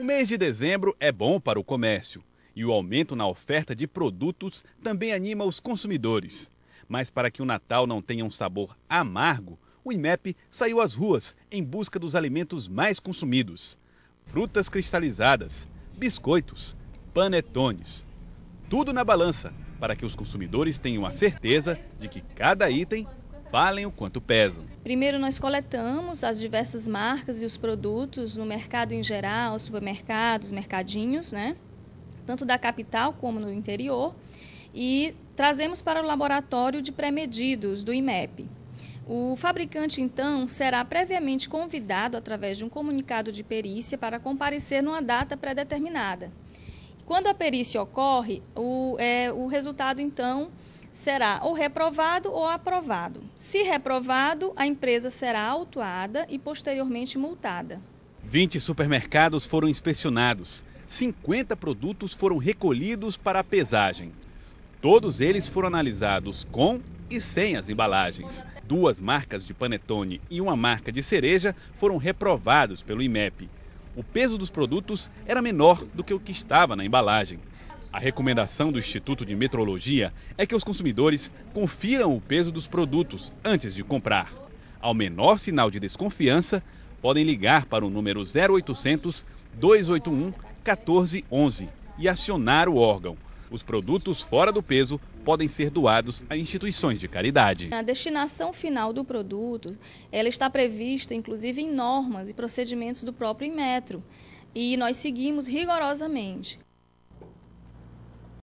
O mês de dezembro é bom para o comércio e o aumento na oferta de produtos também anima os consumidores. Mas para que o Natal não tenha um sabor amargo, o IMEP saiu às ruas em busca dos alimentos mais consumidos: frutas cristalizadas, biscoitos, panetones. Tudo na balança para que os consumidores tenham a certeza de que cada item valem o quanto pesam. Primeiro, nós coletamos as diversas marcas e os produtos no mercado em geral, supermercados, mercadinhos, né? tanto da capital como no interior, e trazemos para o laboratório de pré-medidos do IMEP. O fabricante, então, será previamente convidado através de um comunicado de perícia para comparecer numa data pré-determinada. Quando a perícia ocorre, o, é, o resultado, então, será ou reprovado ou aprovado. Se reprovado, a empresa será autuada e posteriormente multada. 20 supermercados foram inspecionados, 50 produtos foram recolhidos para a pesagem. Todos eles foram analisados com e sem as embalagens. Duas marcas de panetone e uma marca de cereja foram reprovados pelo IMEP. O peso dos produtos era menor do que o que estava na embalagem. A recomendação do Instituto de Metrologia é que os consumidores confiram o peso dos produtos antes de comprar. Ao menor sinal de desconfiança, podem ligar para o número 0800 281 1411 e acionar o órgão. Os produtos fora do peso podem ser doados a instituições de caridade. A destinação final do produto, ela está prevista inclusive em normas e procedimentos do próprio Inmetro, e nós seguimos rigorosamente.